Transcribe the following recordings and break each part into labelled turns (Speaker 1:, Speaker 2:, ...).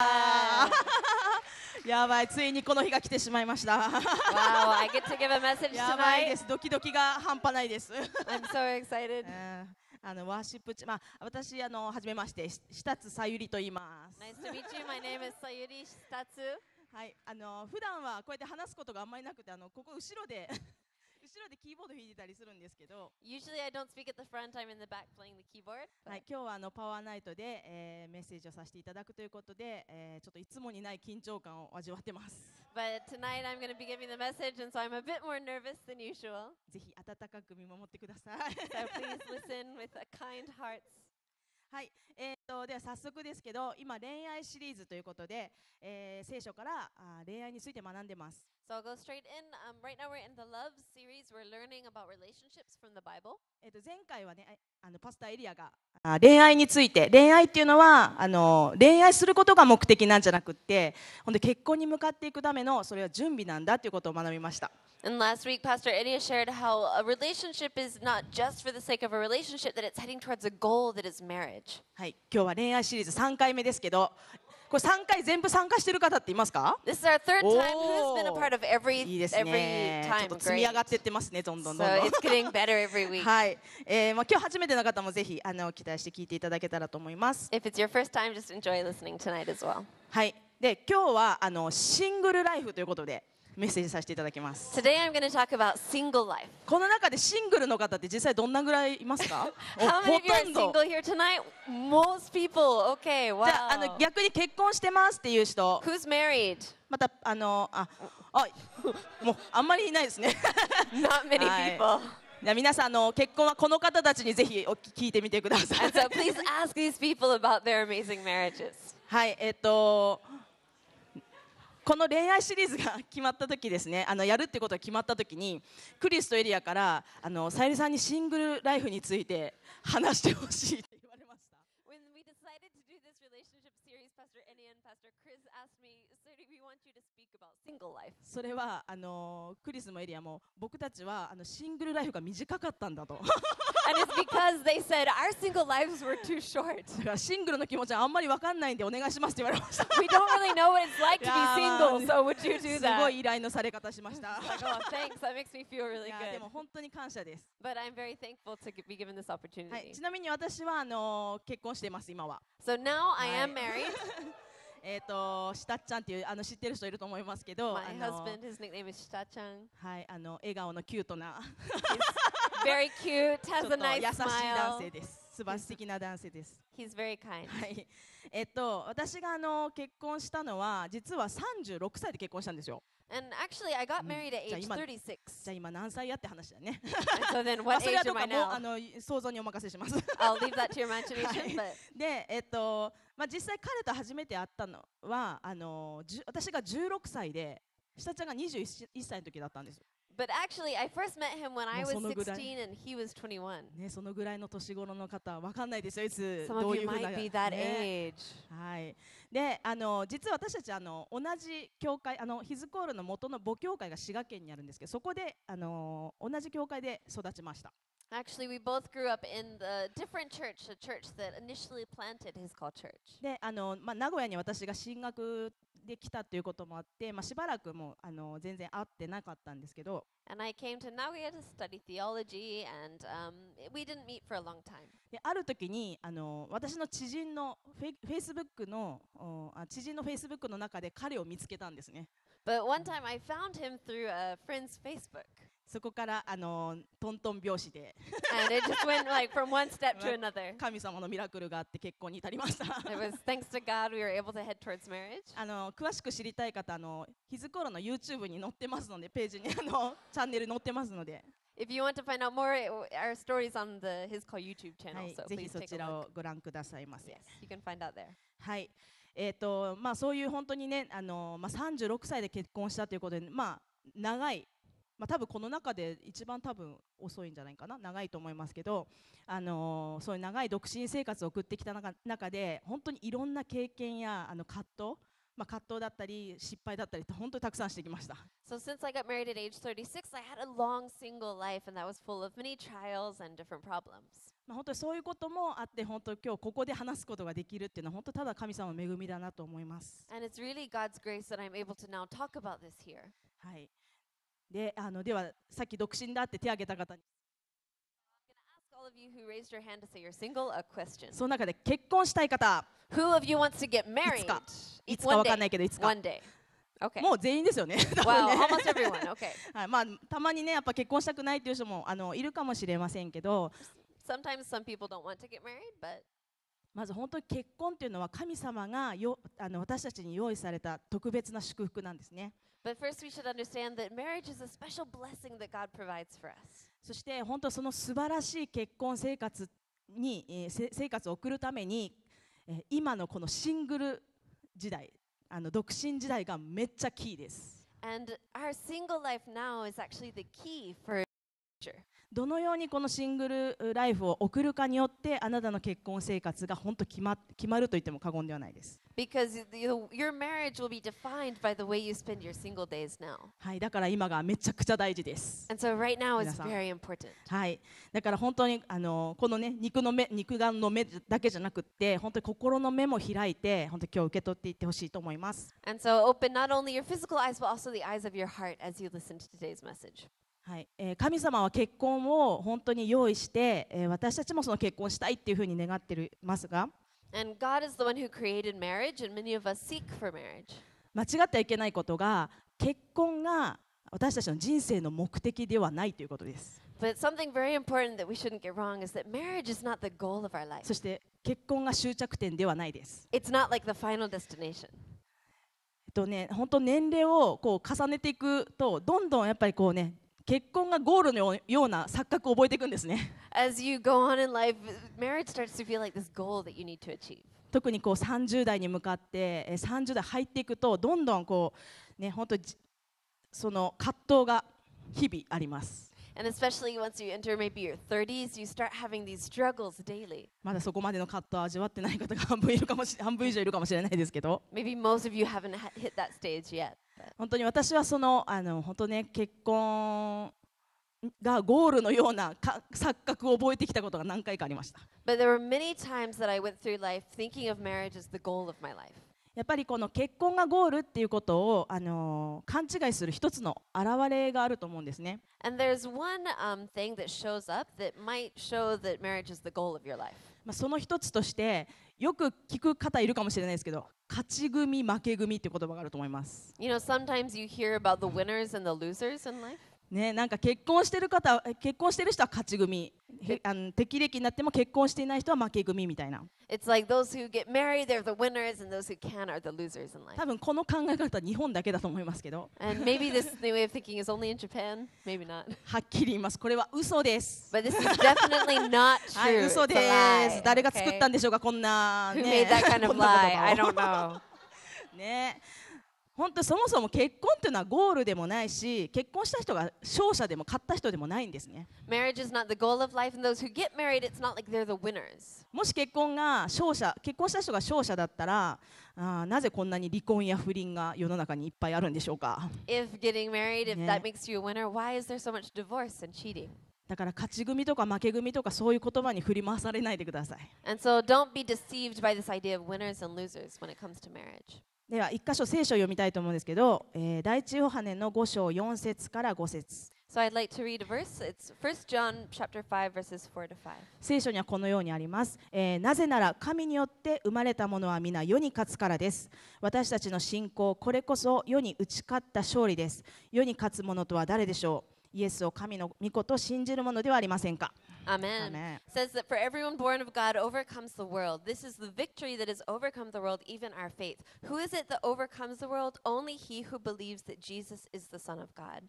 Speaker 1: やばい、ついにこの日が来てしまいました。wow, I get to give a message やばいです、ドキドキが半端ないです。I'm so excited. あのワーシップチ、まあ私あの初めまして、下津さゆりと言います。Nice to meet you. My name is 下津。はい、あの普段はこうやって話すことがあんまりなくて、あのここ後ろで後ろでキーボード弾いてたりするんですけど Usually I don't speak at the front, I'm in the
Speaker 2: back playing the keyboard.
Speaker 1: はい今日はあのパワーナイトで、えー、メッセージをさせていただくということで、えー、ちょっといつもにない緊張感を味わってます But tonight I'm going to be giving the message and so I'm a bit more nervous than usual. ぜひ温かく見守ってください So please listen with a kind heart. はい、えーとでは早速ですけど今恋愛シリーズということで、えー、聖書からあ恋愛について学んでます。
Speaker 2: So I'll go straight in.、Um, right now we're in the love
Speaker 1: series. We're learning about relationships from the Bible. えっと前回はねあのパスタエリアがあ恋愛について恋愛っていうのはあの恋愛することが目的なんじゃなくってほんで結婚に向かっていくためのそれは準備なんだということを学びました。
Speaker 2: And last week, Pastor Edia shared how a relationship is not just for the sake of a relationship, that it's heading towards a goal that is marriage.
Speaker 1: はい、今日は恋愛シリーズ3回目ですけど、これ3回全部参加している方っていますか積み上がっててますね、どんどん はい。えーまあ、今日初めての方もぜひあの期待して聞いていただけたらと思います。はい。で、今日はあのシングルライフということで。メッセージさせていただきます。この中でシングルの方って実際どんなぐらいいますか 逆に結婚してますっていう人。またあの、あ、あ、もうあんまりいないですね。n o 皆さの結婚はこの方たちにぜひ聞いてみてください。はい、えっと、この恋愛シリーズが決まった時ですね あのやるってことが決まった時にクリスとエリアからあのさゆりさんにシングルライフについて話してほしいって single life. それはあのクリスもエリアも僕たちはあのシングルライフが短かったんだと。And it's because they said our single lives were too short. だからシングルの気持ちはあんまりわかんないんでお願いしますって言われました。We don't really know what it's like to be single, so would you do that? すごい依頼のされ方しました。like, oh,
Speaker 2: thanks, that makes me feel really good. でも本当に感謝です。But I'm very thankful to be given this opportunity. はい、ちな
Speaker 1: みに私はあの結婚してます今は。So now I am married. えっ、ー、と、したちゃんっていう、あの、知ってる人いると思いますけど。My husband,
Speaker 2: his nickname is
Speaker 1: はい、あの、笑顔のキュートな。
Speaker 2: very cute, has a nice smile. 優しい男性で
Speaker 1: す。素晴らしいな男性です。He's very kind. はい。えっと、私があの結婚したのは、実は36歳で結婚したんですよ。And actually, I got married at age 36. じゃあ今何歳やって話だね。so then what age am I now? あの想像にお任せします。I'll leave that to your imagination. はい、で、えっと、まあ実際彼と初めて会ったのはあの私が16歳で。下ちゃんが21歳の時だったんですよ。
Speaker 2: But actually, I first met him when I was 16 and he was 21.
Speaker 1: ね、そのぐらいの年頃の方、わかんないですよ、いつ、どういうふうな。ね、はい。で、あの、実は私たち、あの、同じ教会、あの、ヒズコールの元の母教会が滋賀県にあるんですけど、そこで、あの、同じ教会で育ちました。
Speaker 2: Actually, we both grew up in the different church, a church that initially planted his call church.
Speaker 1: で、あの、まあ、名古屋に私が進学で来たということもあって、まあ、しばらくもうあの全然会ってなかったんですけど。
Speaker 2: And I came to Nagoya to study theology, and、um, we didn't meet for a long time.
Speaker 1: である時にあの私の知人のフェフェイスブックのあ知人のフェイスブックの中で彼を見つけたんですね。But one time I found him through a friend's Facebook. そこからあのとんトン拍子で神様のミラクルがあって結婚に至りました。あの詳しく知りたい方、あのヒズコの YouTube に載ってますので、ページにあの チャンネル載ってますので。If you want to f はい。えっ、と、まあそういう本当にね、あのまあ36歳で結婚したということで、まあ長い。まあ、多分この中で一番多分遅いんじゃないかな長いと思いますけど、あのー、そういう長い独身生活を送ってきた中で本当にいろんな経験やあの葛藤まあ、葛藤だったり失敗だったり本当にたくさんしてきました。
Speaker 2: So since I got married at age 36, I had a long single life and that was full of many trials and different problems.
Speaker 1: まあ本当にそういうこともあって本当今日ここで話すことができるっていうのは本当ただ神様の恵みだなと思います。
Speaker 2: And it's really God's grace that I'm able to now talk about this here.
Speaker 1: はい。であのではさっき独身だって手を挙げた方に。その中で結婚したい方。Who of you wants to get married? いつか。いつかわかないけどいつか。One day. Okay. もう全員ですよね。はい、まあたまにねやっぱ結婚したくないっていう人もあのいるかもしれませんけど。
Speaker 2: Sometimes some people don't want to get married, but
Speaker 1: まず本当に結婚というのは神様がよあの私たちに用意された特別な祝福なんですね。
Speaker 2: But first, we should understand that marriage is a special blessing that God provides for us.
Speaker 1: そして本当その素晴らしい結婚生活に、えー、生活を送るために、えー、今のこのシングル時代あの独身時代がめっちゃキーです。
Speaker 2: And our single life now is actually the key
Speaker 1: for future. どのようにこのシングルライフを送るかによってあなたの結婚生活が本当決ま決まると言っても過言ではないです。
Speaker 2: Because you, your marriage will be defined by the way you spend your single days now.
Speaker 1: はい、だから今がめちゃくちゃ大事です。And so right now is very important. はい、だから本当にあのこのね肉の目肉眼の目だけじゃなくて本当に心の目も開いて本当今日受け取っていってほしいと思います。
Speaker 2: And so open not only your physical eyes but also the eyes of your heart as you listen to today's message.
Speaker 1: はい、えー、神様は結婚を本当に用意して、えー、私たちもその結婚したいっていうふうに願っていますが
Speaker 2: And God is the one who created marriage and many of us seek for marriage.
Speaker 1: 間違ってはいけないことが結婚が私たちの人生の目的ではないということです。
Speaker 2: But something very important that we shouldn't get wrong is that marriage is not the
Speaker 1: goal of our life. そして結婚が終着点ではないです。It's not like the final destination. えっとね、本当年齢をこう重ねていくとどんどんやっぱりこうね結婚がゴールのような錯覚を覚えていくんですね。As you go on in life,
Speaker 2: marriage starts to feel like this goal that you need to achieve.
Speaker 1: 特にこう30代に向かって30代入っていくとどんどんこうね本当その葛藤が日々あります。
Speaker 2: And especially once you enter maybe your 30s, you start having these struggles
Speaker 1: daily. まだそこまでの葛藤を味わってない方が半分いるかもし半分以上いるかもしれないですけど。
Speaker 2: Maybe most of you haven't hit that stage yet.
Speaker 1: 本当に私はそのあの本当ね結婚がゴールのようなか錯覚を覚えてきたことが何回かありました。やっぱりこの結婚がゴールっていうことをあの勘違いする一つの表れがあると思うんですね。まあ、その一つとしてよく聞く方いるかもしれないですけど勝ち組負け組って言葉があると思います。
Speaker 2: You know, sometimes you hear about the winners and the losers in life.
Speaker 1: ね、なんか結婚してる方、結婚してる人は勝ち組。あの適齢期になっても結婚していない人は負け組みたいな。l i k 多分この考え方は日本だけだと思いますけど。はっきり言います。これは嘘です。嘘です。誰が作ったんでしょうか、こんな。ね。本当そもそも結婚というのはゴールでもないし結婚した人が勝者でも勝った人でもないんですね。もし結婚が勝者結婚した人が勝者だったらあなぜこんなに離婚や不倫が世の中にいっぱいあるんでしょうかだから勝ち組とか負け組とかそういう言葉に振り回されないでください。では一箇所聖書を読みたいと思うんですけど、えー、第一ヨハネの5章4節から5節
Speaker 2: So I'd like to read a verse. It's 1 John chapter 5 verses 4 to 5.
Speaker 1: 聖書にはこのようにあります、えー、なぜなら神によって生まれたものは皆世に勝つからです。私たちの信仰、これこそ世に打ち勝った勝利です。世に勝つものとは誰でしょうイエスを神の御子と信じるものではありませんか。
Speaker 2: Amen. Amen. Says that for everyone born of God overcomes the world. This is the victory that has overcome the world, even our faith. Who is it that overcomes the world? Only he who believes that Jesus is the Son of God.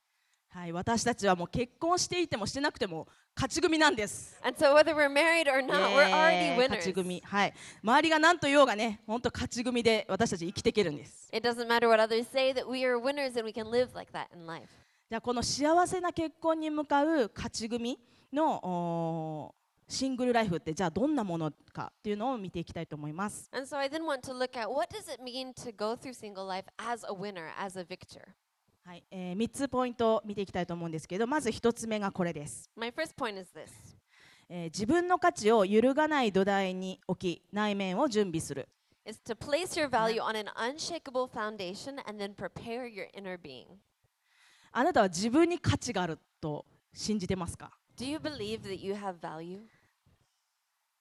Speaker 1: はい、私たちはもう結婚していてもしてなくても勝ち組なんです。And so whether we're married or not, we're already winners. 勝ち組、はい。周りが何と言おうがね、本当勝ち組で私たち生きていけるんです。
Speaker 2: It doesn't matter what others say that we are winners and we can live like that in life.
Speaker 1: じゃあこの幸せな結婚に向かう勝ち組のシングルライフってじゃあどんなものかっていうのを見ていきたいと思います。はい、えー、3つポイントを見ていきたいと思うんですけど、まず1つ目がこれです。m え自分の価値を揺るがない土台に置き、内面を準備する。
Speaker 2: To place your value on an unshakable foundation and then prepare your inner being.
Speaker 1: あなたは自分に価値があると信じてますか
Speaker 2: Do you believe that you have value?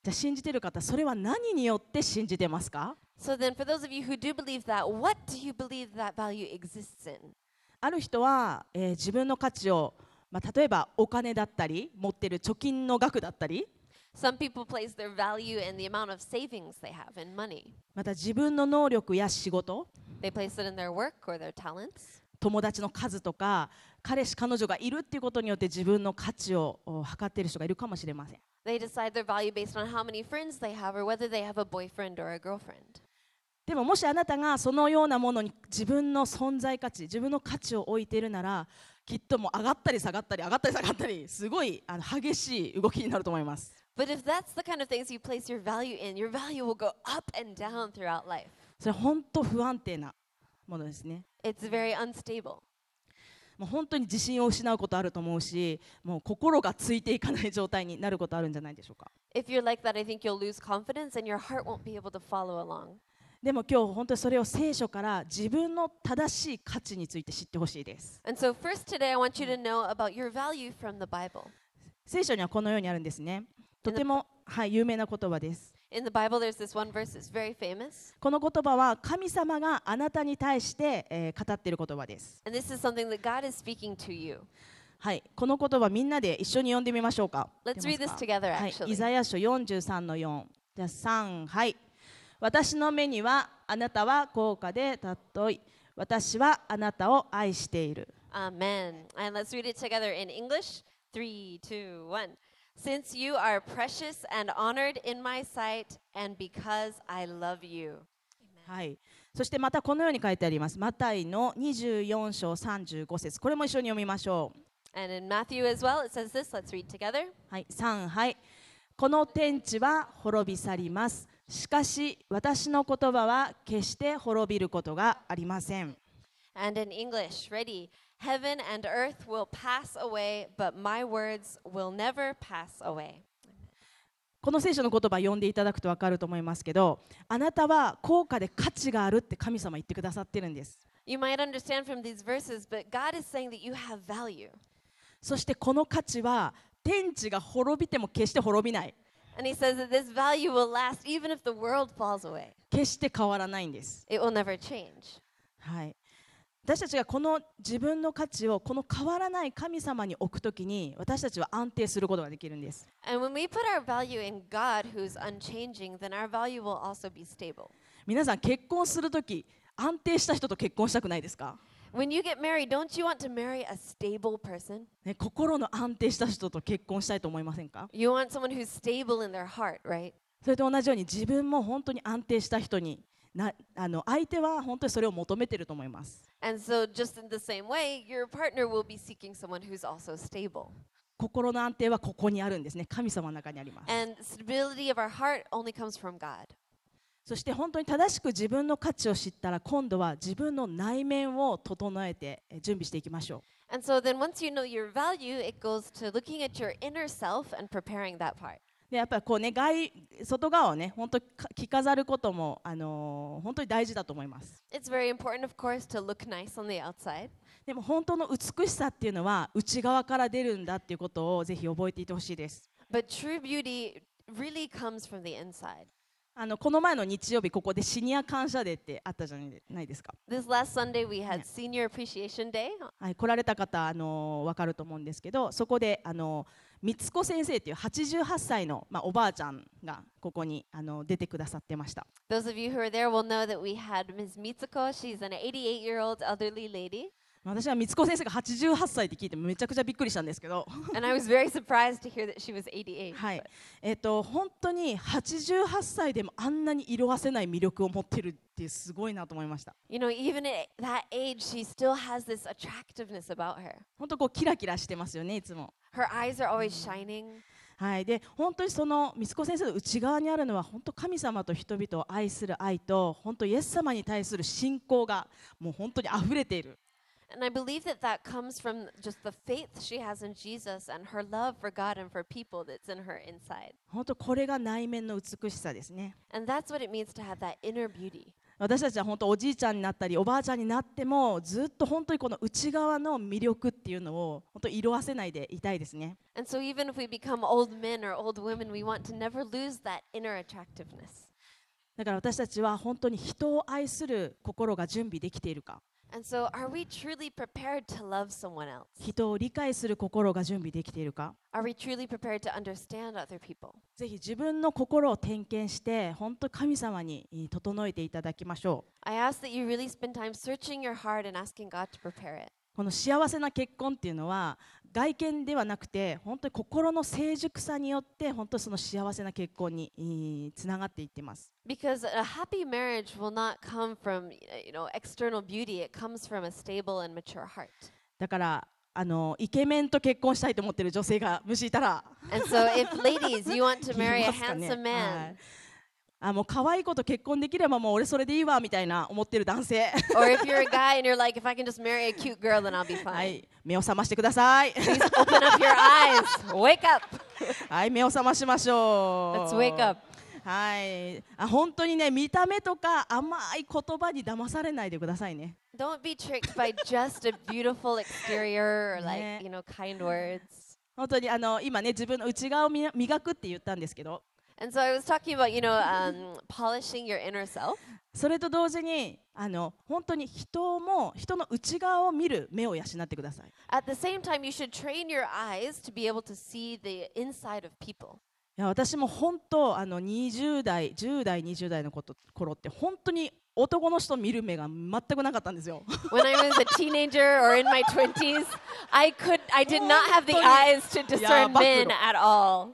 Speaker 1: じゃあ信じてる方、それは何によって信じてますか
Speaker 2: So then, for those of you who do believe that, what do you believe that value exists in?
Speaker 1: ある人は、えー、自分の価値を、まあ、例えばお金だったり、持ってる貯金の額だったり、
Speaker 2: Some people place their value in the amount of savings they have in money.
Speaker 1: また自分の能力や仕事、
Speaker 2: they place it in their work or their talents.
Speaker 1: 友達の数とか彼氏彼女がいるっていうことによって自分の価値を測っている人がいるかもしれません。
Speaker 2: They decide their value based on how many friends they have or whether they have a boyfriend or a girlfriend.
Speaker 1: でももしあなたがそのようなものに自分の存在価値自分の価値を置いているならきっともう上がったり下がったり上がったり下がったりすごいあの激しい動きになると思います。But if that's the kind of things
Speaker 2: you place your value in, your value will go up and down throughout life.
Speaker 1: それ本当不安定なものですね。もう本当に自信を失うことあると思うし、もう心がついていかない状態になることあるんじゃないでしょうか。でも今日、本当にそれを聖書から自分の正しい価値について知ってほしいです。聖書にはこのようにあるんですね。とても、はい、有名な言葉です。この言葉は神様があなたに対して、えー、語っている言葉です。はい、この言葉みんなで一緒に読んでみましょうか。Let's read this together, a c はい、イザヤ書43の4。はい。私の目にはあなたは高価で尊い。私はあなたを愛している。
Speaker 2: Amen. And let's read it together in English. 3, 2, 1. since you are precious and honored in my sight, and because I love you.
Speaker 1: はい、そしてまたこのように書いてあります。マタイの24章35節これも一緒に読みましょう。
Speaker 2: And in Matthew as well, it says this. Let's read together.
Speaker 1: はい、3、はい。この天地は滅び去ります。しかし、私の言葉は決して滅びることがありません。
Speaker 2: And in English, ready. Heaven and earth will pass away, but my words will never pass away.
Speaker 1: この聖書の言葉読んでいただくと分かると思いますけどあなたは高価で価値があるって神様言ってくださってるんです
Speaker 2: You might understand from these verses, but God is saying that you have value.
Speaker 1: そしてこの価値は天地が滅びても決して滅びない
Speaker 2: And he says that this value will last even if the world falls away.
Speaker 1: 決して変わらないんです It will never change. はい私たちがこの自分の価値をこの変わらない神様に置くときに私たちは安定することができるんです。
Speaker 2: God,
Speaker 1: 皆さん結婚するとき安定した人と結婚したくないですか
Speaker 2: married,
Speaker 1: 心の安定した人と結婚したいと思いませんか heart, right? それと同じように自分も本当に安定した人に相手は本当にそれを求めていると思います。心の安定はここにあるんですね。そして本当に正しく自分の価値を知ったら今度は自分の内面を整えて準備していきましょう。でやっぱりこうね外外側をね本当着飾ることもあのー、本当に大事だと思います。
Speaker 2: It's very important, of course, to look nice on the outside.
Speaker 1: でも本当の美しさっていうのは内側から出るんだっていうことをぜひ覚えていてほしいです。
Speaker 2: But true beauty really comes from the inside.
Speaker 1: あのこの前の日曜日ここでシニア感謝デーってあったじゃないですか。
Speaker 2: This last Sunday we had Senior Appreciation Day.
Speaker 1: はい来られた方あのわかると思うんですけどそこであのー三子先生っていう88歳の、まあ、おばあちゃんがここにあの出てくださってました。
Speaker 2: Those of you who are there will know that we had Ms. Mitsuko. She's an 88 year old elderly lady.
Speaker 1: 私は三子先生が88歳って聞いてめちゃくちゃびっくりしたんですけどはいえっと本当に88歳でもあんなに色あせない魅力を持ってるってすごいなと思いました
Speaker 2: 本当こうキラキラしてま
Speaker 1: すよねいつも
Speaker 2: Her eyes are always shining.
Speaker 1: はい、で本当にその美子先生の内側にあるのは本当神様と人々を愛する愛と本当イエス様に対する信仰がもう本当に溢れている。
Speaker 2: And I believe that that comes from just the faith she has in Jesus and her love for God and for people that's in her inside.
Speaker 1: 本当これが内面の美しさですね。
Speaker 2: And that's what it means to have that inner beauty.
Speaker 1: 私たちは本当おじいちゃんになったりおばあちゃんになってもずっと本当にこの内側の魅力っていうのを本当色あせないでいたいですね。
Speaker 2: And so even if we become old men or old women, we want to never lose that inner attractiveness.
Speaker 1: だから私たちは本当に人を愛する心が準備できているか。人を理解する心が準備できているかぜひ自分の心を点検して、本当神様に整えていただきましょう。この幸せな結婚っていうのは、外見ではなくて本当に心の成熟さによって本当その幸せな結婚につながっていってます。
Speaker 2: Because a happy marriage will not come from you know, external beauty, it comes from a stable and mature heart.
Speaker 1: だからあのイケメンと結婚したいと思ってる女性がもしいたら。
Speaker 2: And so if ladies, you want to marry a handsome man,
Speaker 1: あもう可愛い子と結婚できればもう俺それでいいわみたいな思ってる男性。Or if
Speaker 2: you're a guy and you're like, if I can just marry a cute girl, then I'll be fine. はい、
Speaker 1: 目を覚ましてください。Please open up your eyes. Wake up. はい、目を覚ましましょう。Let's wake up. はい、あ本当にね、見た目とか甘い言葉に騙されないでくださいね。
Speaker 2: Don't be tricked by just a beautiful exterior or like, you know, kind words.
Speaker 1: 本当にあの今ね、自分の内側を磨くって言ったんですけど。
Speaker 2: And so I was talking about, you know, um, polishing your inner self. それと
Speaker 1: 同時にあの本当に人も人の内側を見る目を養ってください。
Speaker 2: At the same time, you should train your eyes to be able to see the inside of people.
Speaker 1: いや私も本当あの20代、10代、20代のこと頃って本当に男の人見る目が全くなかったんですよ。
Speaker 2: When I was a teenager or in my 20s, I could, I did not have the eyes to discern men at all.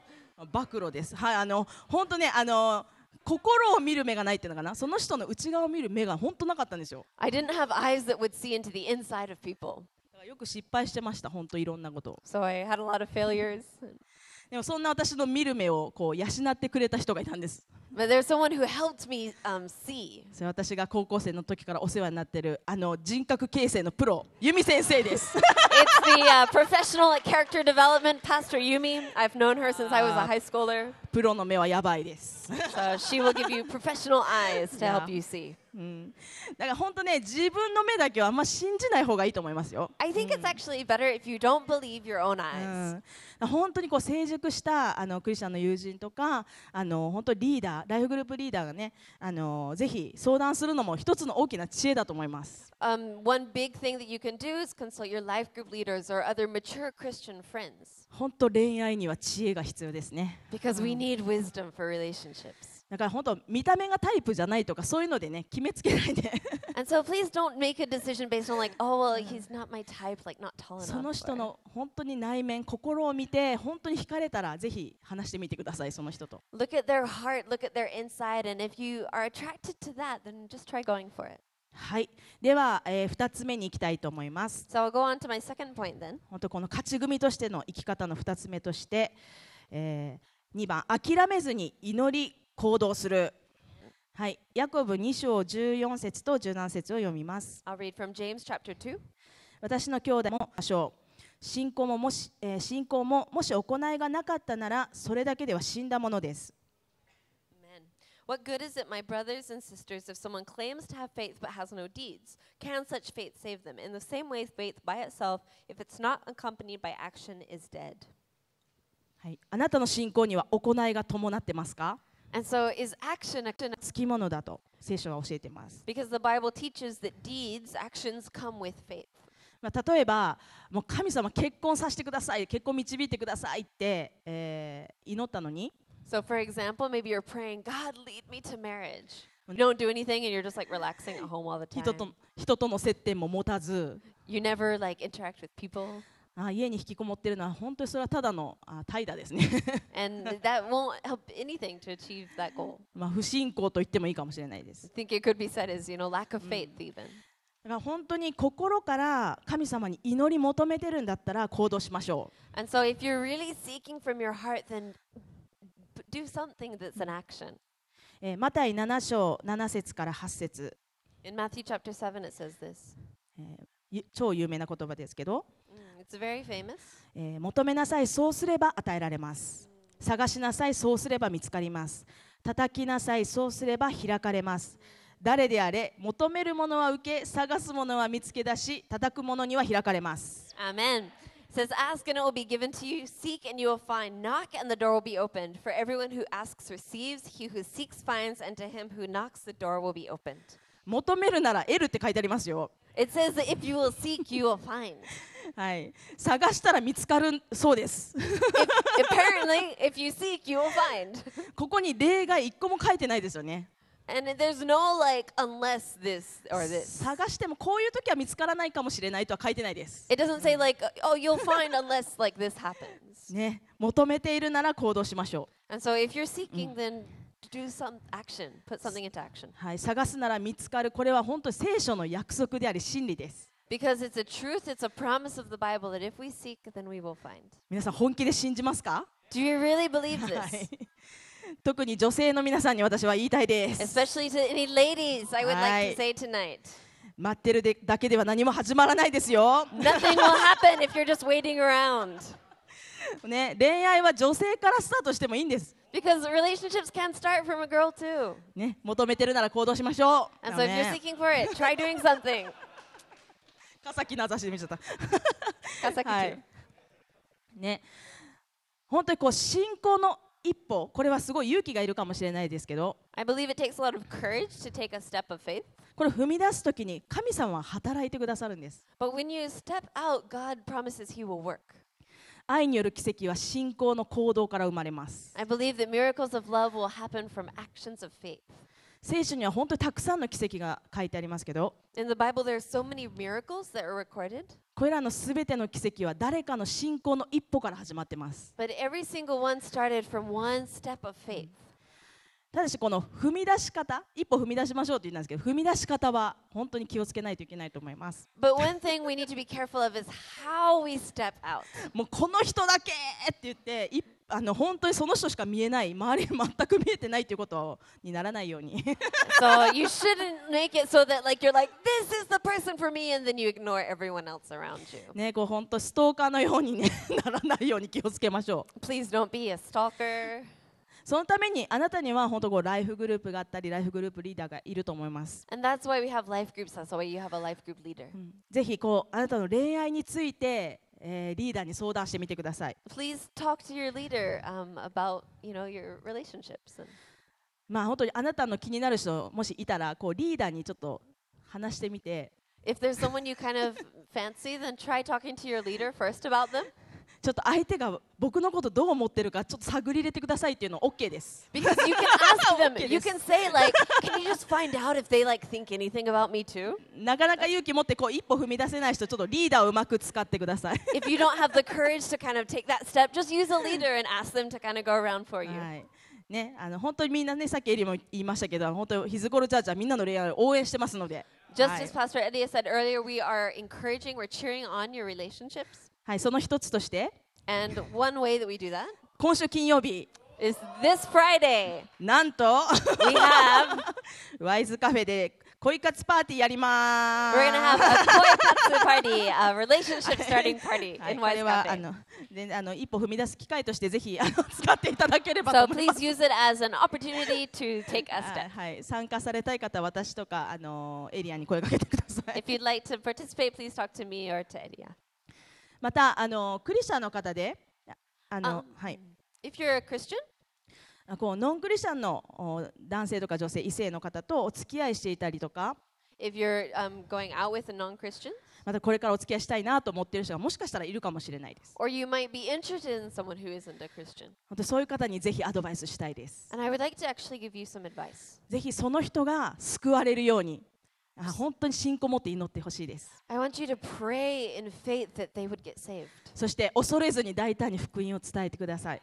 Speaker 1: 暴露ですはいあの本当ねあの心を見る目がないっていうのかなその人の内側を見る目が本当なかったんですよ I didn't
Speaker 2: have eyes that would see into the inside of people
Speaker 1: よく失敗してました本当いろんなこと so I had a lot of failures でもそんな私の見る目をこう養ってくれた人がいたんです
Speaker 2: But there's someone who helped me um, see.
Speaker 1: それ私が高校生の時からお世話になっているあの人格形成のプロ、ユミ先生です。It's
Speaker 2: the、uh, professional at character development, Pastor Yumi. I've known her since I was a high schooler.
Speaker 1: プロの目はやばいです。so she will give you professional eyes to help you see. うん、だから本当ね、自分の目だけはあんま信じない方がいいと思いますよ。I think it's actually better if you don't believe your own eyes.、うん、本当にこう成熟したあのクリスチャンの友人とか、あの本当リーダーからライフグループリーダーがねあのぜひ相談するのも一つの大きな知恵だと思います。
Speaker 2: Um, one big thing that you can do is consult your life group leaders or other mature Christian friends.
Speaker 1: 本当恋愛には知恵が必要ですね。Because we need
Speaker 2: wisdom for
Speaker 1: relationships. だから本当見た目がタイプじゃないとかそういうのでね決めつけないで。
Speaker 2: そ、の
Speaker 1: 人の本当に内面、心を見て本当に惹かれたらぜひ話してみてください、その人と。はい。では、えー、2つ目に行きたいと思います。本当この勝ち組としての生き方の2つ目として、えー、2番、諦めずに祈り。行動する。はい、ヤコブ2章14節と17節を読みます。I'll
Speaker 2: read from James chapter 2.
Speaker 1: 私の兄弟もましょう。信仰ももし、えー、信仰ももし行いがなかったなら、それだけでは死んだものです。
Speaker 2: What good is it, my brothers and sisters, if someone claims to have faith but has no deeds? Can such faith save them? In the same way, faith by itself, if it's not accompanied by action, is dead.
Speaker 1: はい、あなたの信仰には行いが伴ってますか And so is action a つきものだと聖書は教えています。
Speaker 2: t e n e t
Speaker 1: まあ、例えば、もう神様結婚させてください、結婚導いてくださいって、えー、祈ったのに。So for example, maybe you're
Speaker 2: praying, God lead me to marriage. You don't do anything and you're just like relaxing
Speaker 1: at home all the time. 人と人との接点も持たず。You never like interact with people. あ家に引きこもっているのは本当にそれはただのあ怠惰ですね。まあ不信仰と言ってもいいかもしれないです。本当に心から神様に祈り求めてるんだったら行動しましょう。And so if マタイ7章7節から8節 i 超有名な言葉ですけど。
Speaker 2: That's very famous.
Speaker 1: えー、求めなさい、そうすれば与えられます。探しなさい、そうすれば見つかります。叩きなさい、そうすれば開かれます。誰であれ、求めるものは受け、探すものは見つけ出し、叩くものには開かれます。
Speaker 2: Amen. It says, Ask and it will be given to you, seek and you will find, knock and the door will be opened. For everyone who asks receives, he who seeks finds, and to him who knocks the door will be opened.
Speaker 1: 求めるなら得るって書いてありますよ。It says that if you will seek, you will find. はい、探したら見つかるそうです。
Speaker 2: Apparently, if you seek, you will find.
Speaker 1: ここに例外一個も書いてないですよね。And there's no like unless this or this. 探してもこういう時は見つからないかもしれないとは書いてないです。It doesn't say like, oh, you'll find unless
Speaker 2: like this happens.
Speaker 1: ね、求めているなら行動しましょ
Speaker 2: う。And so if you're seeking, then Do some action. Put something into action.
Speaker 1: はい、探すなら見つかる。これは本当に聖書の約束であり真理です。皆さん本気で信じますか特に女性の皆さんに私は言いたいです。待ってるだけでは何も始まらないですよ。ね、恋愛は女性からスタートしてもいいんです。Because relationships can start from a girl too. ね、求めてるなら行動しましょう。And so if you're
Speaker 2: seeking for it, try doing something.
Speaker 1: カサなのしで見ちゃった。カサキ、ね、本当にこう信仰の一歩、これはすごい勇気がいるかもしれないですけど。
Speaker 2: I believe it takes a lot of courage to take a step of faith.
Speaker 1: これ踏み出すときに神様は働いてくださるんです。
Speaker 2: But when you step out, God promises He will work.
Speaker 1: 愛による奇跡は信仰の行動から生まれます。聖書には本当にたくさんの奇跡が書いてありますけど、これらのすべての奇跡は誰かの信仰の一歩から始まっています。ただしこの踏み出し方一歩踏み出しましょうって言ったんですけど踏み出し方は本当に気をつけないといけないと思います But one thing we need to be careful of is how we step out もうこの人だけって言って一あの本当にその人しか見えない周り全く見えてないということにならないように So you shouldn't make it so that like you're like this is
Speaker 2: the person for me and then you ignore everyone else around you
Speaker 1: ねこう本当ストーカーのようにねならないように気をつけましょう
Speaker 2: Please don't be a stalker
Speaker 1: そのためにあなたには本当こうライフグループがあったりライフグループリーダーがいると思います。ぜひこうあなたの恋愛について、えー、リーダーに相談してみてください。まあ、本当にあなたの気になる人もしいたらこうリーダーにちょっと話してみて。ちょっと相手が僕のことどう思ってるかちょっと探り入れてくださいっていうの OK です。Because you can ask them, okay you can say like, can you just find out if they like think anything about me too? なかなか勇気持ってこう一歩踏み出せない人ちょっとリーダーをうまく使ってください。if you don't have the courage to kind of take that step, just use a leader and ask them to kind of go around for you. はいね、あの本当にみんなね、さっきエリも言いましたけど、本当ヒズコルチャーチはみんなの恋愛を応援してますので。Just as
Speaker 2: Pastor Elia said earlier, we are encouraging, we're cheering on your relationships.
Speaker 1: はい、その一つとして、
Speaker 2: And one way that we do that
Speaker 1: 今週金曜日、is this Friday. なんと、We have ワイズカフェで恋活パーティーやりま We're ー gonna す。have a koi katsu party, a relationship starting party はい、in こ Wise れはあ Cafe. のであの一歩踏み出す機会としてぜひあの使っていただければと So 思いま please す。use it as an opportunity to take a あ step. はい、参加されたい方は私とかあのエリアに声かけてください If。you'd like to participate, please talk to me or to Edia. またあのクリスチャンの方であの、um, はい。If you're a Christian? こうノンクリスチャンの男性とか女性異性の方とお付き合いしていたりとか
Speaker 2: If you're、um, going out with a non-Christian?
Speaker 1: またこれからお付き合いしたいなと思っている人がもしかしたらいるかもしれないです。
Speaker 2: Or you might be interested in someone who isn't a Christian.
Speaker 1: 本当そういう方にぜひアドバイスしたいです。
Speaker 2: And I would like to actually give you some advice.
Speaker 1: ぜひその人が救われるように。あ本当に信仰を持って祈ってほしいです。そして恐れずに大胆に福音を伝えてください。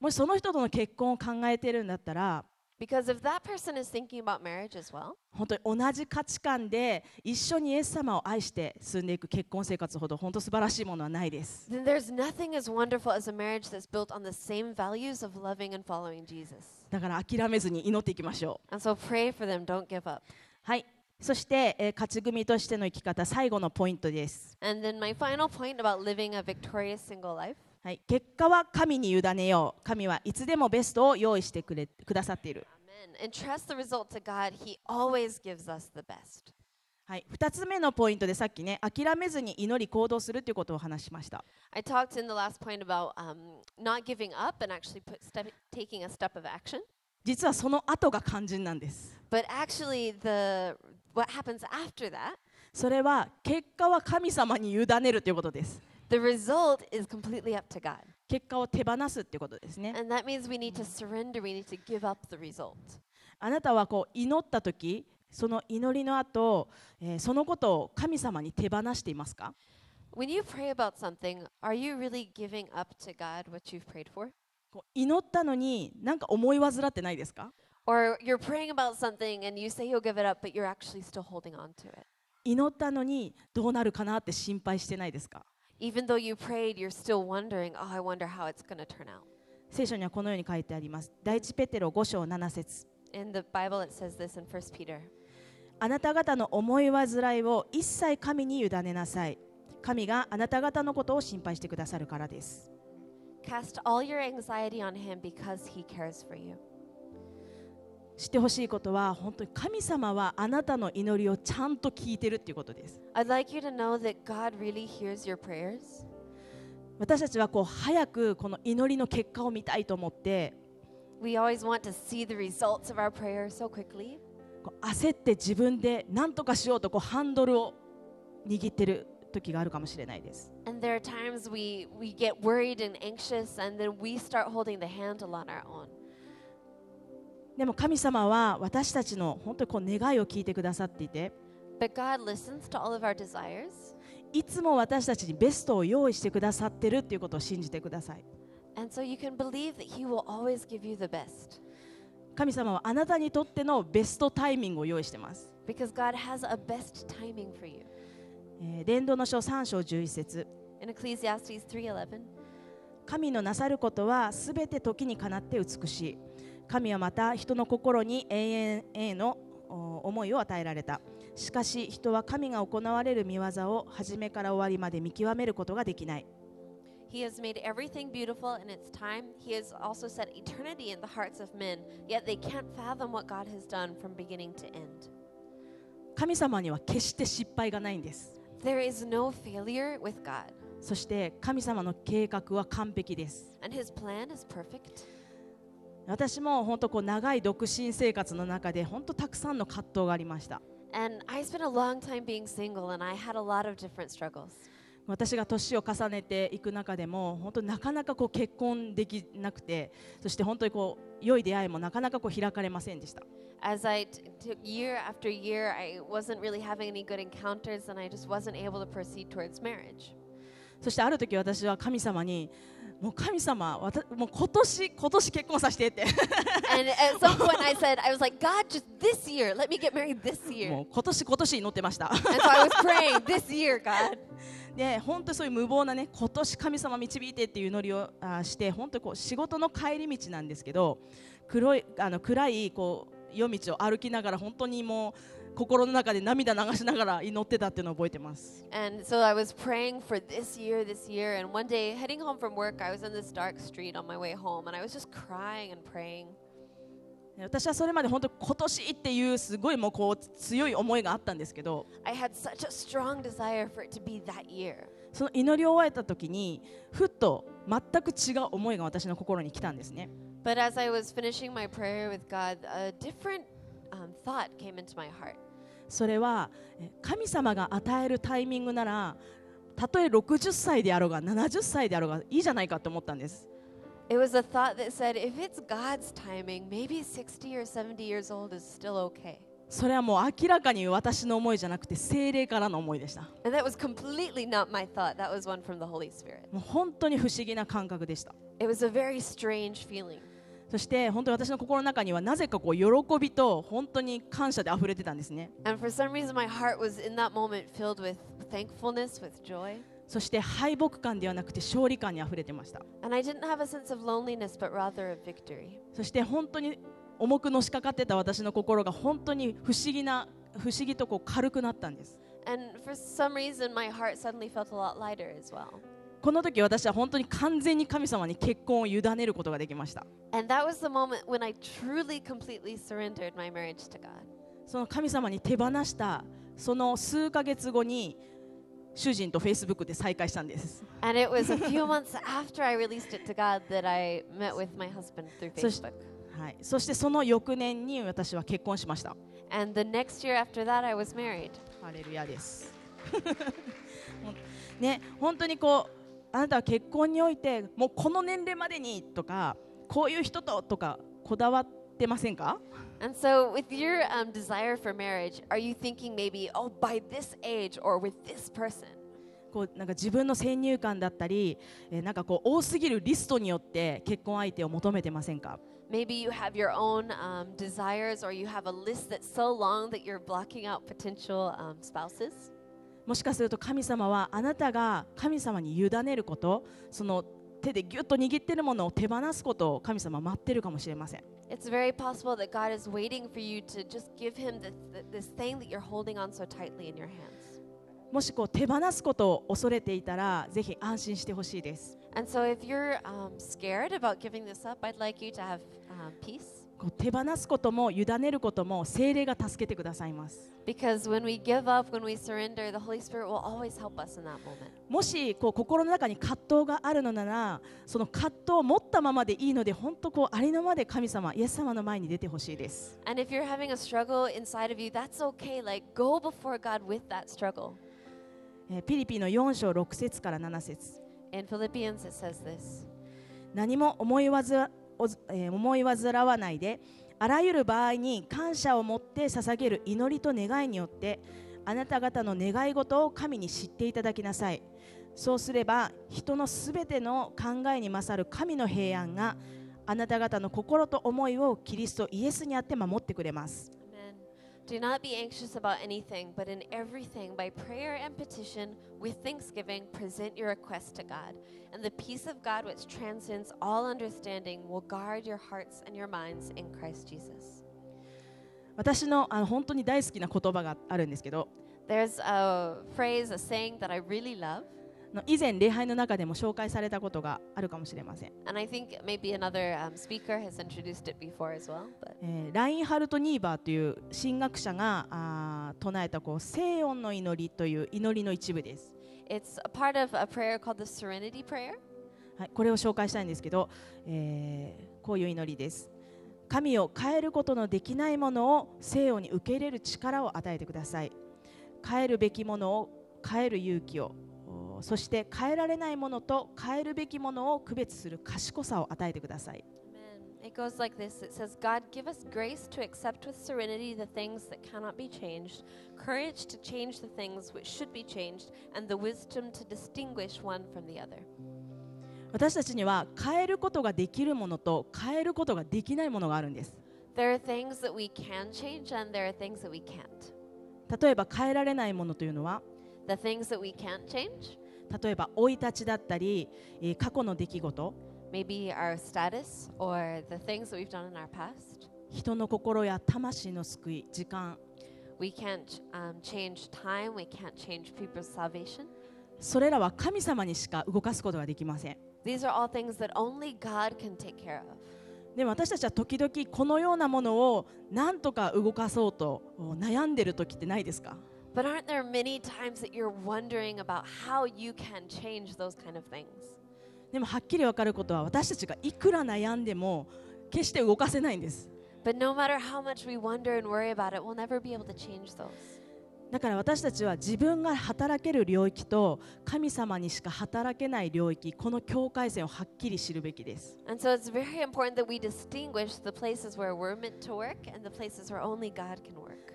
Speaker 1: もしその人との結婚を考えているんだったら、
Speaker 2: Because if that person is thinking about marriage as well,
Speaker 1: 本当に同じ価値観で一緒にイエス様を愛して進んでいく結婚生活ほど本当素晴らしいものはないです。
Speaker 2: then there's nothing as wonderful as a marriage that's built on the same values of loving and following Jesus.
Speaker 1: だから諦めずに祈っていきましょう。And so pray for them, don't give up. はい。そして、えー勝ち組としての生き方、最後のポイントです。
Speaker 2: And then my final point about living a victorious single life
Speaker 1: はい、結果は神に委ねよう。神はいつでもベストを用意してくれくださっている。
Speaker 2: And trust the result to God. He always gives us the best.
Speaker 1: はい、2つ目のポイントでさっきね、諦めずに祈り行動するということを話しました。
Speaker 2: I talked in the last point about、um, not giving up and actually put step, taking a step of action.
Speaker 1: 実はその後が肝心なんです。
Speaker 2: But actually, the, what happens after that?
Speaker 1: それは結果は神様に委ねるということです。The result is completely up to God. 結果を手放すっていうことですね。And that
Speaker 2: means we need to surrender, we need to give up the result.
Speaker 1: あなたはこう祈った時、その祈りの後、えー、そのことを神様に手放していますか
Speaker 2: When you pray about something, are you really giving up to God what you've prayed for?
Speaker 1: こう祈ったのになんか思い煩ってないですか
Speaker 2: Or you're praying about something and you say you'll give it up, but you're actually still holding on to it.
Speaker 1: 祈ったのにどうなるかなって心配してないですか
Speaker 2: Even though you prayed, you're still wondering, oh, I wonder how it's going to turn out.
Speaker 1: 聖書にはこのように書いてあります。第一ペテロ5章7節
Speaker 2: In the Bible, it says this in First Peter.
Speaker 1: あなた方の思い煩いを一切神に委ねなさい。神があなた方のことを心配してくださるからです。
Speaker 2: Cast all your anxiety on him
Speaker 1: because he cares for you. 知てほしいことは本当に神様はあなたの祈りをちゃんと聞いてるっていうことです。私たちはこう早くこの祈りの結果を見たいと思って
Speaker 2: 焦
Speaker 1: って自分で何とかしようとこうハンドルを握ってる時があるかもしれないです。でも神様は私たちの本当にこう願いを聞いてくださっていて。いつも私たちにベストを用意してくださってるということを信じてください。神様はあなたにとってのベストタイミングを用意してます。伝道の書3章11節神のなさることはすべて時にかなって美しい。神はまた人の心に永遠への思いを与えられたしかし人は神が行われる見業を初めから終わりまで見極めることができない
Speaker 2: He has made everything beautiful in its time. He has also set eternity in the hearts of men, yet they can't fathom what God has done from beginning to end.
Speaker 1: 神様には決して失敗がないんです。
Speaker 2: There is no failure with
Speaker 1: God. そして神様の計画は完璧です。
Speaker 2: And his plan is perfect.
Speaker 1: 私も本当こう長い独身生活の中で本当たくさんの葛藤がありました。私が年を重ねていく中でも本当なかなかこう結婚できなくてそして本当にこう良い出会いもなかなかこう開かれませんでした。そしてある時私は神様にもう神様、もう今年今年結婚させてって。And at some point I said, I was like, God, just this year, let me get married this year. もう今年今年祈ってました。And so I was praying this year, God. で本当そういう無謀なね今年神様導いてっていう祈りをあして本当こう仕事の帰り道なんですけど黒いあの暗いこう夜道を歩きながら本当にもう心の中で涙流しながら祈ってたっていうのを覚えてます。
Speaker 2: And so I was praying for this year, this year, and one day heading home from work, I was in this dark street on my way home, and I was just crying and praying.
Speaker 1: 私はそれまで本当今年っていうすごいもうこう強い思いがあったんですけど
Speaker 2: I had such a strong desire for it to be that year.
Speaker 1: その祈りを終えた時にふっと全く違う思いが私の心に来たんですね。
Speaker 2: But as I was finishing my prayer with God, a different um, thought came into my heart.
Speaker 1: それは神様が与えるタイミングならたとえ60歳であろうが70歳であろうがいいじゃないかと思ったんです。
Speaker 2: It was a thought that said, if it's God's timing, maybe 60 or 70 years old is still okay.
Speaker 1: それはもう明らかに私の思いじゃなくて精霊からの思いでした。もう本当に不思議な感覚でした。
Speaker 2: It was a very strange feeling.
Speaker 1: そして本当私の心の中にはなぜかこう喜びと本当に感謝で溢れてたんですね。そして敗北感ではなくて勝利感に溢れてました。そして本当に重くのしかかってた私の心が本当に不思議な不思議とこう軽くなったんです。この時私は本当に完全に神様に結婚を委ねることができました。その神様に手放したその数か月後に主人とフェイスブックで再会したんです。そはい、そしてその翌年に私は結婚しました。ね、本当にこう。あなたは結婚においてもうこの年齢までにとかこういう人ととかこだわってませんか And so, with your um, desire for marriage,
Speaker 2: are you thinking maybe, oh, by this age or with this person?
Speaker 1: こうなんか自分の先入観だったり、えー、なんかこう多すぎるリストによって結婚相手を求めてませんか
Speaker 2: Maybe you have your own um, desires or you have a list that's so long that you're blocking out potential um, spouses.
Speaker 1: もしかすると神様はあなたが神様に委ねることその手でぎゅっと握っているものを手放すことを神様は待っているかもしれません。
Speaker 2: It's very possible that God is waiting for you to just give Him this, this thing that you're holding on so tightly in your hands.
Speaker 1: もしこう手放すことを恐れていたら、ぜひ安心してほしいです。
Speaker 2: And so if you're、um, scared about giving this up, I'd like you to have、um, peace.
Speaker 1: 手放すことも委ねることも精霊が助けてくださいます。もしこう心の中に葛藤があるのならその葛藤を持ったままでいいので本当こうありのままで神様、イエス様の前に出てほしいです。
Speaker 2: フィ
Speaker 1: リピンの4章6節から7節。何も思いず。え思い煩わないであらゆる場合に感謝を持って捧げる祈りと願いによってあなた方の願い事を神に知っていただきなさいそうすれば人のすべての考えに勝る神の平安があなた方の心と思いをキリストイエスにあって守ってくれます
Speaker 2: Do not be anxious about anything, but in everything, by prayer and petition, with thanksgiving, present your requests to God. And the peace of God, which transcends all understanding, will guard your hearts and your minds in Christ Jesus.
Speaker 1: 私の,あの本当に大好きな言葉があるんですけど、
Speaker 2: There's a phrase, a saying that I really love.
Speaker 1: の以前礼拝の中でも紹介されたことがあるかもしれません。
Speaker 2: a n o t h e r um, well. But...
Speaker 1: えー、ラインハルト・ニーバーという神学者があ唱えたこう聖音の祈りという祈りの一部です。はい、これを紹介したいんですけど、えー、こういう祈りです。神を変えることのできないものを聖音に受け入れる力を与えてください。変えるべきものを変える勇気を。そして変えられないものと変えるべきものを区別する賢さを与えてください。
Speaker 2: It goes like this It says, God, give us grace to accept with serenity the things that cannot be changed, courage to change the things which should be changed, and the wisdom to distinguish one from the other.
Speaker 1: 私たちには変えることができるものと変えることができないものがあるんです。
Speaker 2: There are things that we can change and there are things that we can't.
Speaker 1: 例えば変えられないものというのは the things that we can't change, 例えば生い立ちだったり、えー過去の出来事 maybe our status or the
Speaker 2: things that we've done in our past.
Speaker 1: 人の心や魂の救い時間
Speaker 2: We can't um, change time, we can't change people's salvation.
Speaker 1: それらは神様にしか動かすことができません
Speaker 2: These are all things that only God can take care of.
Speaker 1: でも私たちは時々このようなものを何とか動かそうとお悩んでる時ってないですか
Speaker 2: But aren't there many times that you're wondering about how you can change those kind of things?
Speaker 1: でもはっきり分かることは私たちがいくら悩んでも決して動かせないんです。
Speaker 2: But no matter how much we wonder and worry about it, we'll never be able to change
Speaker 1: those. だから私たちは自分が働ける領域と神様にしか働けない領域この境界線をはっきり知るべきです。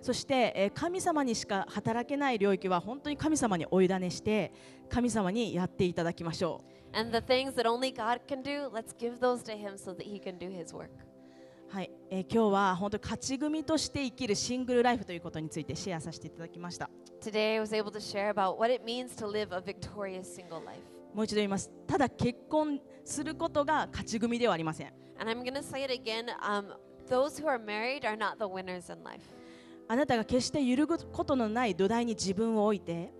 Speaker 1: そして神様にしか働けない領域は本当に神様にお委ねして神様にやっていただきましょう。はい、え今日は本当に勝ち組として生きるシングルライフということについてシェアさせていただきました。もう一度言います。ただ結婚することが勝ち組ではありません。あなたが決して揺るぐことのない土台に自分を置いて、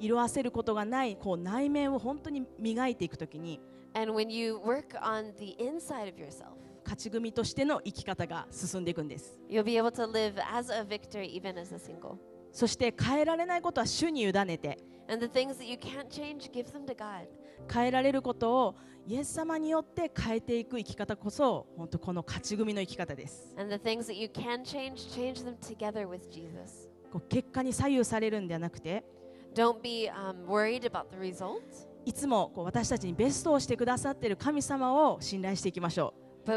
Speaker 1: 色あせることがないこう内面を本当に磨いていくときに、勝ち組としての生き方が進んでいくんです。そして変えられないことは主に委ねて。変えられることをイエス様によって変えていく生き方こそ、本当この勝ち組の生き方です。c 結果に左右されるんではなくて、いつもこう私たちにベストをしてくださっている神様を信頼していきましょう。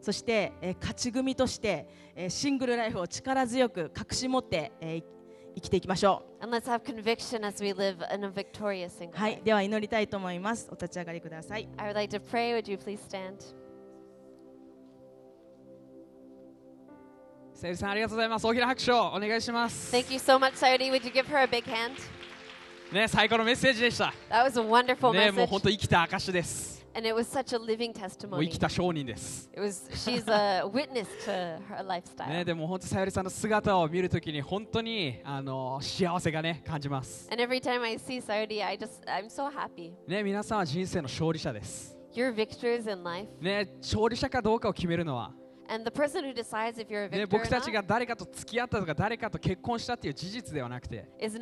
Speaker 1: そして、勝ち組としてシングルライフを力強く隠し持って生きていきましょう。はい、では祈りたいと思います。お立ち上がりください。セイルさんありがとうございます。大き拍手を
Speaker 3: お
Speaker 2: 願いします。Thank you so much, s a y Would you give her a big hand?
Speaker 3: ね、最高のメッセージでした。
Speaker 2: That was a wonderful ね、もう message. 本
Speaker 3: 当生きた証です。
Speaker 2: And it was such a living もう生 testimony. きた商人です。It was, she's a witness to her ね、lifestyle.
Speaker 3: でも本当さゆりさんの姿を見るときに本当にあの幸せがね感じます。
Speaker 2: And every time I see Sardi, I just, I'm so happy.
Speaker 3: ね、皆さんは人生の勝利者です。
Speaker 2: Your victors in life,
Speaker 3: ね、勝利者かどうかを決めるのは
Speaker 2: で僕たち
Speaker 3: が誰かと付き合ったとか誰かと結婚したっていう事実ではなくて、
Speaker 2: ね、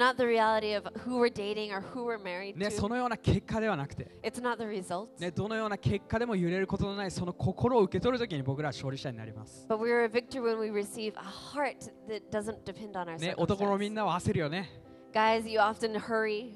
Speaker 2: そ
Speaker 3: のような結果ではなくて、
Speaker 2: ね、
Speaker 3: どのような結果でも揺れることのないその心を受け取るときに僕らは勝利者になります。ね、男のみんなは焦るよね。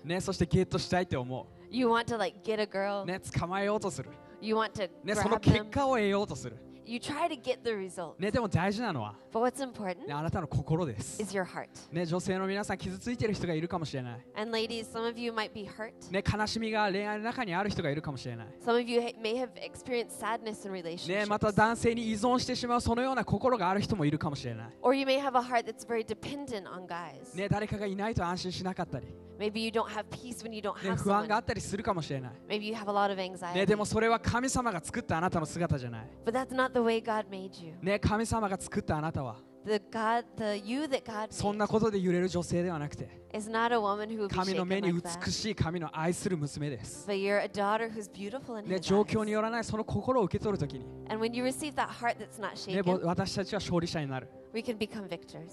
Speaker 3: ね、そしてゲットしたいって思う。
Speaker 2: You want to like get a girl.
Speaker 3: ね、捕まえようとする。
Speaker 2: You want to ね、その結
Speaker 3: 果を得ようとする。
Speaker 2: You try to get the results.
Speaker 3: ね、でも大事なのは、But what's ね、important あなたの心です。is your heart. ね、女性の皆さん、傷ついてる人がいるかもしれない。
Speaker 2: And ladies, some of you might be hurt.
Speaker 3: ね、悲しみが恋愛の中にある人がいるかもしれない。
Speaker 2: Some of you ha- may have experienced sadness in ね、relationships.
Speaker 3: また男性に依存してしまうそのような心がある人もいるかもしれない。
Speaker 2: Or you may have a heart that's very dependent on guys.
Speaker 3: ね、誰かがいないと安心しなかったり、
Speaker 2: Maybe you don't have peace when you don't ね、have 不安 someone. が
Speaker 3: あったりするかもしれない。
Speaker 2: Maybe you have a lot of ね、anxiety.
Speaker 3: でもそれは神様が作ったあなたの姿じゃない。
Speaker 2: But that's not the The way God made you.
Speaker 3: ね、神様が作ったあなたは。
Speaker 2: The God, the you that God
Speaker 3: made そんなことで揺れる女性ではなくて
Speaker 2: is not a woman who will be 神の目に shaken like 美 that,
Speaker 3: しい神の愛する娘です。
Speaker 2: but you're a daughter who's beautiful in ね、His 状
Speaker 3: 況に eyes. よらないその心を受け取るときに、
Speaker 2: And when you receive that heart that's not ね、ぼ shaken,
Speaker 3: 私たちは勝利者になる。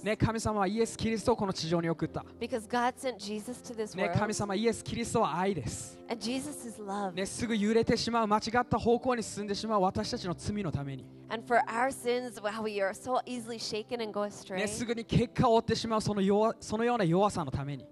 Speaker 3: ね、神様はイエス・キリストをこの地上に送った。ね、神様イエス・キリストは愛です。ね、すぐ揺れてしまう、間違った方向に進んでしまう私たちの罪のために。すぐに結果を負ってしまうその弱そのような弱さのために。ね、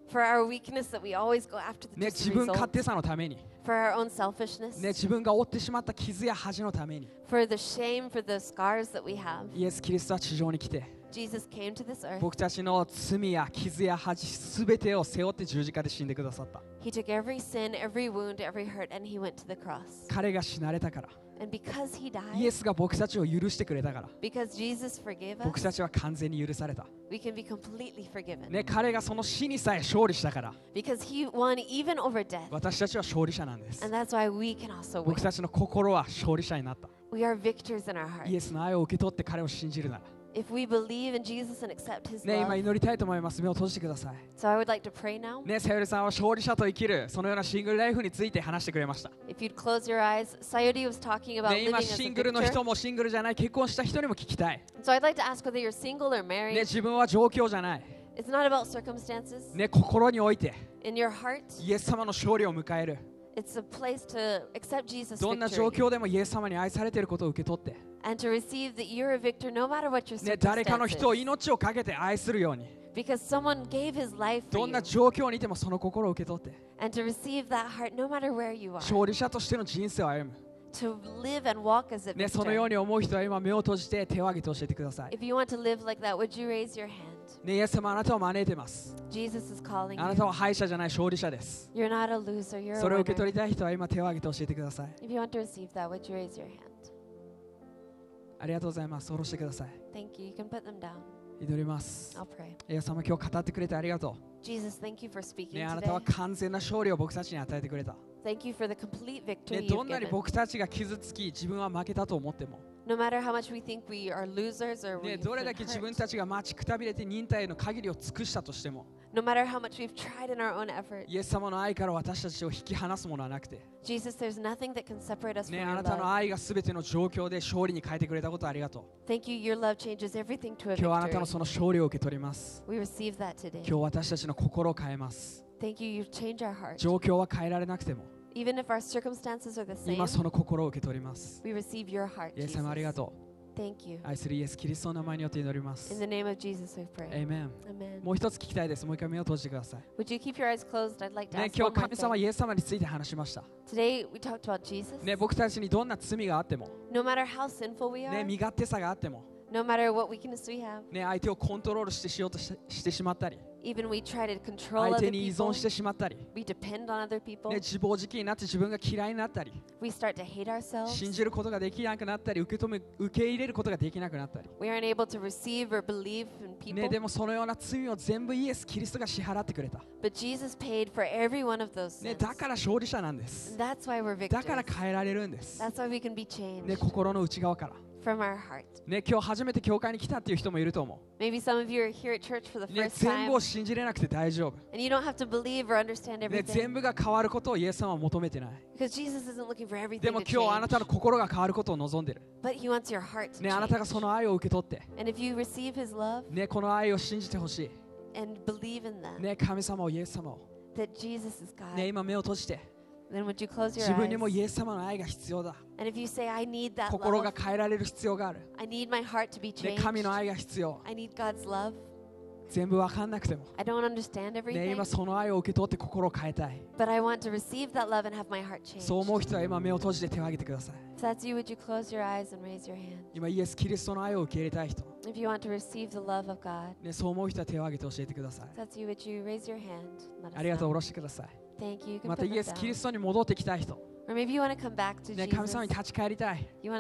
Speaker 2: 自分勝手さのために。for our own selfishness, ね、
Speaker 3: 自分が負ってしまった傷や恥のために
Speaker 2: for the shame, for the scars that we have.
Speaker 3: イエス・キリストは地上に来て
Speaker 2: Jesus came to this earth.
Speaker 3: 僕たちの罪や傷や恥すべてを背負って十字架で死んでくださった。
Speaker 2: He took every sin, every wound, every hurt, and he went to the cross.
Speaker 3: 彼が死なれたから。
Speaker 2: And because he died,
Speaker 3: イエスが僕たちを許してくれたから
Speaker 2: because Jesus forgave us, 僕た
Speaker 3: ちは完全に許された。
Speaker 2: We can be completely forgiven. ね、
Speaker 3: 彼がその死にさえ勝利したから
Speaker 2: because he won even over death.
Speaker 3: 私たちは勝利者なんです。
Speaker 2: And that's why we can also win. 僕た
Speaker 3: ちの心は勝利者になった。
Speaker 2: We are victors in our hearts. イエ
Speaker 3: スの愛を受け取って彼を信じるなら。ね、今祈りたいと思います。目を閉じてください。ね、さゆりさんは勝利者と生きる、そのようなシングルライフについて話してくれました。今
Speaker 2: シングルの人
Speaker 3: もシングルじゃない、結婚した人にも聞きたい。ね、自分は状況じゃない。ね、心において、イエス様の勝利を迎える。
Speaker 2: どんな状況
Speaker 3: でもイエス様に愛されていることを受け取って。
Speaker 2: and to receive that you're a victor no matter what your ね、誰かの人を circumstances.
Speaker 3: 命をかけて愛するように
Speaker 2: Because someone gave his life ど for ん you な
Speaker 3: 状況にいてもその心を受け取って
Speaker 2: and to receive that heart no matter where you are, 勝
Speaker 3: 利者としての人生を歩
Speaker 2: to live and walk as a む、ね、そのよう victor. に
Speaker 3: 思う人は今目を閉じて手を挙げて教えてください、
Speaker 2: If you want to live like that, would you raise your hand?
Speaker 3: ね、イエス様あなたを招いてます
Speaker 2: Jesus is calling あなた you. は
Speaker 3: 敗者じゃない勝利者です
Speaker 2: You're not a loser, you're a それを受け winner. 取り
Speaker 3: たい人は今手を挙げて教えてください
Speaker 2: If you want to receive that, would you raise your hand?
Speaker 3: ありがとうございます。おろしてください。
Speaker 2: t h a n
Speaker 3: 祈ります。イエス様今日語ってくれてありがとう。
Speaker 2: Jesus, thank you for speaking ね、あなたは
Speaker 3: 完全な勝利を僕たちに与えてくれた。
Speaker 2: Thank you for the complete victory ね、どんなに僕
Speaker 3: たちが傷つき、自分は負けたと思っても。
Speaker 2: No matter how much we think we are losers or ね、we どれだけ自 have 分 been
Speaker 3: た hurt, ちが待ちくたびれて忍耐の限りを尽くしたとしても、
Speaker 2: no matter how much we've tried in our own effort,
Speaker 3: イエス様の愛から私たちを引き離すものはなくて、
Speaker 2: Jesus, there's nothing that can separate us ね、from あ your なたの love.
Speaker 3: 愛がすべての状況で勝利に変えてくれたことをありがと
Speaker 2: う。Thank you, your love changes everything to a 今日あなた victory. のその勝
Speaker 3: 利を受け取ります。
Speaker 2: We receive that today. 今日
Speaker 3: 私たちの心を変えます。
Speaker 2: Thank you, you change our hearts. 状
Speaker 3: 況は変えられなくても、
Speaker 2: Even if our circumstances are the same, 今その
Speaker 3: 心を受け取ります。
Speaker 2: we receive your heart. イエス様あ
Speaker 3: りが Jesus. と Thank you. う。愛するイエス・キリストの名前によって祈ります In
Speaker 2: the。name of Jesus, we pray. エイメン Amen. も
Speaker 3: う一つ聞きたいです。もう一回目を閉じてください。
Speaker 2: Would you keep your eyes closed? I'd like to ね、ask 今 you 日神様、イエス
Speaker 3: 様について話しました。
Speaker 2: Today we talked about Jesus.
Speaker 3: ね、僕たちにどんな罪があっても、
Speaker 2: no matter how sinful we are, ね、身勝手さがあっても、No matter what weakness we have.
Speaker 3: ね、相手をコントロールしてしようとししてしまったり。
Speaker 2: Even we try to control 相 other 手に依存 people. してしまったり、We depend on other ね、people. 自
Speaker 3: 暴自棄になって自分が嫌いになったり
Speaker 2: We start to hate 信
Speaker 3: ourselves. じることができなくなったり受け止め受け入れることができなくなったり、
Speaker 2: We aren't able to receive or believe in ね、people. でも
Speaker 3: そのような罪を全部イエス・キリストが支払ってくれた、But
Speaker 2: Jesus paid for every one of those ね、
Speaker 3: sins. だから勝利者なんです
Speaker 2: That's why we're だから
Speaker 3: victors. 変えられるんです、
Speaker 2: That's why we can be ね、
Speaker 3: changed. 心の内側から from our heart. ね、今日初めて教会に来たっていう人もいると思
Speaker 2: う。Maybe some of you are here at church for the ね、first 全 time, 部を
Speaker 3: 信じれなくて大丈夫。
Speaker 2: and you don't have to believe or understand ね、全 everything
Speaker 3: 部が変わることをイエス様は求めてない。
Speaker 2: because Jesus isn't looking for で everything も to 今日あな change,
Speaker 3: たの心が変わることを望んでる。
Speaker 2: but He wants your heart to ね、あなたが change. そ
Speaker 3: の愛を受け取って、
Speaker 2: And if you receive His love
Speaker 3: ね、この愛を信じてほし
Speaker 2: and believe in い。
Speaker 3: that, ね、神様をイエス様を。
Speaker 2: that Jesus is ね、
Speaker 3: God, 今目を閉じて、Then would you close your 自分にもイエス様の愛が必要だ。
Speaker 2: Say, 心が
Speaker 3: 変えられる必要がある。
Speaker 2: で神の愛が必
Speaker 3: 要。全部わかんなくても。
Speaker 2: で今そ
Speaker 3: の愛を受け取って心を変えたい。そう思う人は今目を閉じて手を挙げてください。
Speaker 2: So、you, you
Speaker 3: 今イエス・キリストの愛を受け入れたい人。
Speaker 2: God,
Speaker 3: ね、そう思う人は手を挙げて教えてください。
Speaker 2: So、you, you ありがとう、おろしてください。またイエス・キリス
Speaker 3: トに戻ってきたい人。
Speaker 2: ね、神様に立ち返りたい、ね。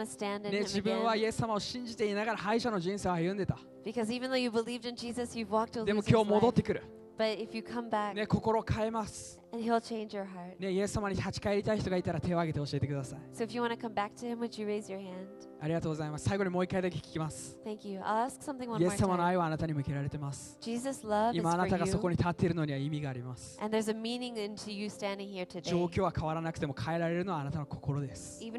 Speaker 2: 自分はイエ
Speaker 3: ス様を信じていながら敗者の人生を歩んでた。
Speaker 2: でも今日戻ってくる。ね、心を変えます。
Speaker 3: ね、イエス様に立ち返りたい人がいたら手を挙げて教えてください。So、him, ありがとうございます。最後にもう一回だけ聞きます。
Speaker 2: イエス様の
Speaker 3: 愛はあなたに向けられています。
Speaker 2: 今あなたがそこに
Speaker 3: 立っているのには意味があります。状
Speaker 2: 況
Speaker 3: は変わらなくても変えられるのはあなたの心です。
Speaker 2: Change,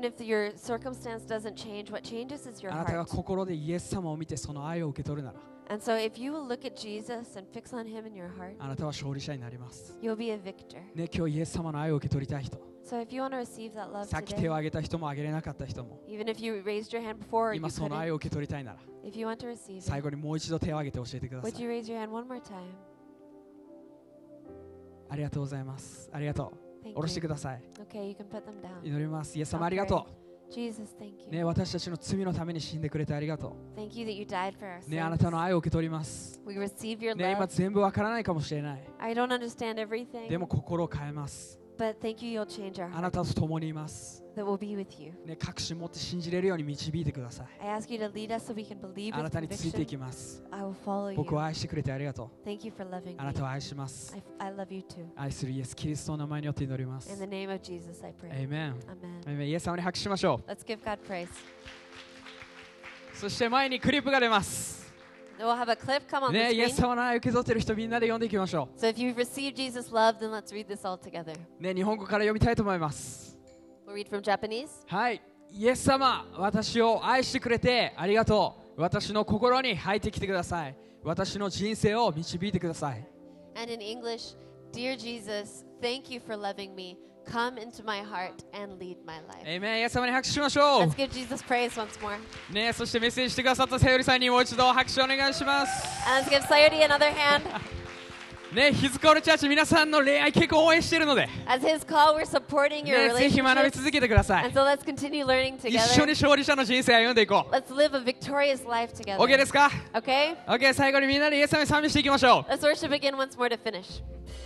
Speaker 2: あなたが
Speaker 3: 心でイエス様を見てその愛を受け取るなら。
Speaker 2: And so if you will look at Jesus and fix on him in your heart,
Speaker 3: あなたは勝利者になります。
Speaker 2: you'll be a victor.
Speaker 3: ね、今日イエス様の愛を受け取りたい人、
Speaker 2: So if you want to receive that love さっき手 today, を
Speaker 3: 挙げた人も挙げれなかった人も、
Speaker 2: even if you raised your hand before or you 今その愛
Speaker 3: couldn't, を受け取りたいなら、if you want to receive 最 it, 後にもう一度手を挙げて教えてくださ would い
Speaker 2: you。raise your hand one more time?
Speaker 3: ありがとうございます。ありがとう。Thank 下ろして you. ください。
Speaker 2: Okay, you can put them down. 祈ります。イエス様ありがとう。Jesus, thank you. ね、私
Speaker 3: たちの罪のために死んでくれてありがと
Speaker 2: う。Thank you that you died for us. ね、あな
Speaker 3: たの愛を受け取ります。
Speaker 2: We receive your ね、今 love.
Speaker 3: 全部わからないかもしれない。
Speaker 2: I don't understand everything, で
Speaker 3: も心を変えます。
Speaker 2: But thank you, you'll change our あ heart
Speaker 3: なたと共にいます、
Speaker 2: that we'll be with you.
Speaker 3: ね、確信持って信じれるように導いてください
Speaker 2: I ask you to lead us so we can believe あ with なたについてい conviction. きます I will follow 僕を
Speaker 3: you. 愛してくれてありがと
Speaker 2: Thank you for う loving あな me. たを愛します I, I love you too.
Speaker 3: 愛するイエス・キリストの名前によって祈ります In the
Speaker 2: name of Jesus, I pray. エイメン Amen. エイメンイエス様に拍手しましょ Let's give God praise. う
Speaker 3: そして前にクリップが出ます
Speaker 2: w イエス様
Speaker 3: の受け取ってる人みんなで読んでいきましょう。ね、日本語から読みたいと思います。
Speaker 2: は
Speaker 3: い、イエス様、私を愛してくれてありがとう。私の心に入ってきてください。私の人生を導いてください。
Speaker 2: And in English, Dear Jesus, thank you for loving me. come into my heart and lead my
Speaker 3: life. ス様に拍手しましょ
Speaker 2: う。
Speaker 3: ねそしてメッセージしてくださったさよりさんにもう一度拍手お願いします。ね、ヒズコールチャーチ皆さんの恋愛結構応援しているので
Speaker 2: ぜひ学び続けてください、一緒に
Speaker 3: 勝利者の人生を歩んでいこ
Speaker 2: う OK ですか OK,
Speaker 3: okay 最後にみんなでイエス様に賛美していきましょ
Speaker 2: う